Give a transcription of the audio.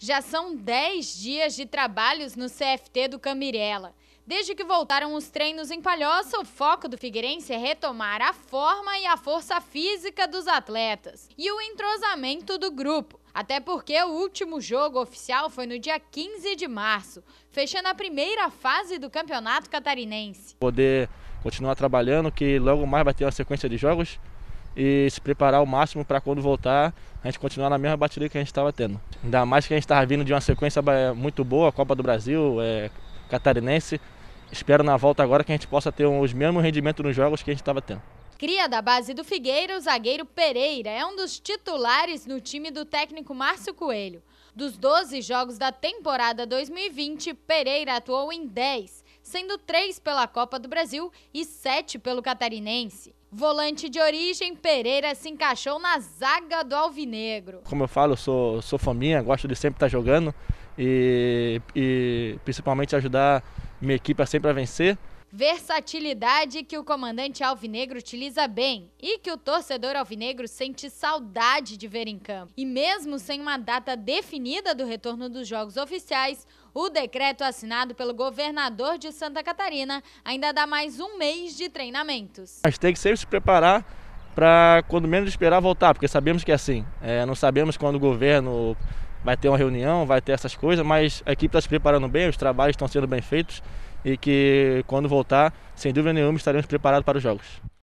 Já são 10 dias de trabalhos no CFT do Camirela. Desde que voltaram os treinos em Palhoça, o foco do Figueirense é retomar a forma e a força física dos atletas e o entrosamento do grupo. Até porque o último jogo oficial foi no dia 15 de março, fechando a primeira fase do Campeonato Catarinense. Poder continuar trabalhando, que logo mais vai ter uma sequência de jogos e se preparar ao máximo para quando voltar a gente continuar na mesma batida que a gente estava tendo. Ainda mais que a gente estava vindo de uma sequência muito boa, Copa do Brasil, é, Catarinense. Espero na volta agora que a gente possa ter os mesmos rendimentos nos jogos que a gente estava tendo. Cria da base do Figueira, o zagueiro Pereira é um dos titulares no time do técnico Márcio Coelho. Dos 12 jogos da temporada 2020, Pereira atuou em 10, sendo 3 pela Copa do Brasil e 7 pelo Catarinense. Volante de origem, Pereira se encaixou na zaga do Alvinegro. Como eu falo, eu sou, sou faminha, gosto de sempre estar jogando e, e principalmente ajudar minha equipe a sempre a vencer. Versatilidade que o comandante alvinegro utiliza bem e que o torcedor alvinegro sente saudade de ver em campo. E mesmo sem uma data definida do retorno dos jogos oficiais, o decreto assinado pelo governador de Santa Catarina ainda dá mais um mês de treinamentos. Mas tem que sempre se preparar para quando menos esperar voltar, porque sabemos que é assim. É, não sabemos quando o governo vai ter uma reunião, vai ter essas coisas, mas a equipe está se preparando bem, os trabalhos estão sendo bem feitos e que quando voltar, sem dúvida nenhuma, estaremos preparados para os jogos.